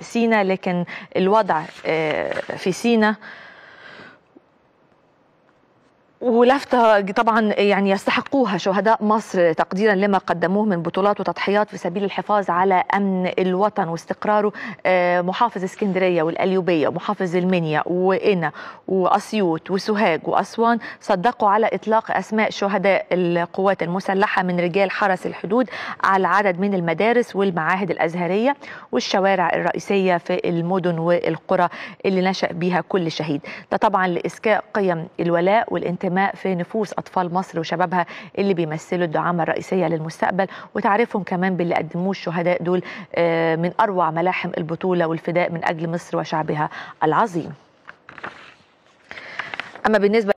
سينا لكن الوضع آه، في سينا ولفتة طبعا يعني يستحقوها شهداء مصر تقديرا لما قدموه من بطولات وتضحيات في سبيل الحفاظ على أمن الوطن واستقراره آه، محافظ اسكندرية والأليوبية ومحافظ المنيا وإنا وأسيوط وسوهاج وأسوان صدقوا على إطلاق أسماء شهداء القوات المسلحة من رجال حرس الحدود على عدد من المدارس والمعاهد الأزهرية والشوارع الرئيسية في المدن والقرى اللي نشأ بها كل شهيد ده طبعا لإسكاء قيم الولاء والانتماء الانتماء في نفوس أطفال مصر وشبابها اللي بيمثلوا الدعامة الرئيسية للمستقبل وتعريفهم كمان باللي قدموه الشهداء دول آه، من أروع ملاحم البطولة والفداء من أجل مصر وشعبها العظيم أما بالنسبة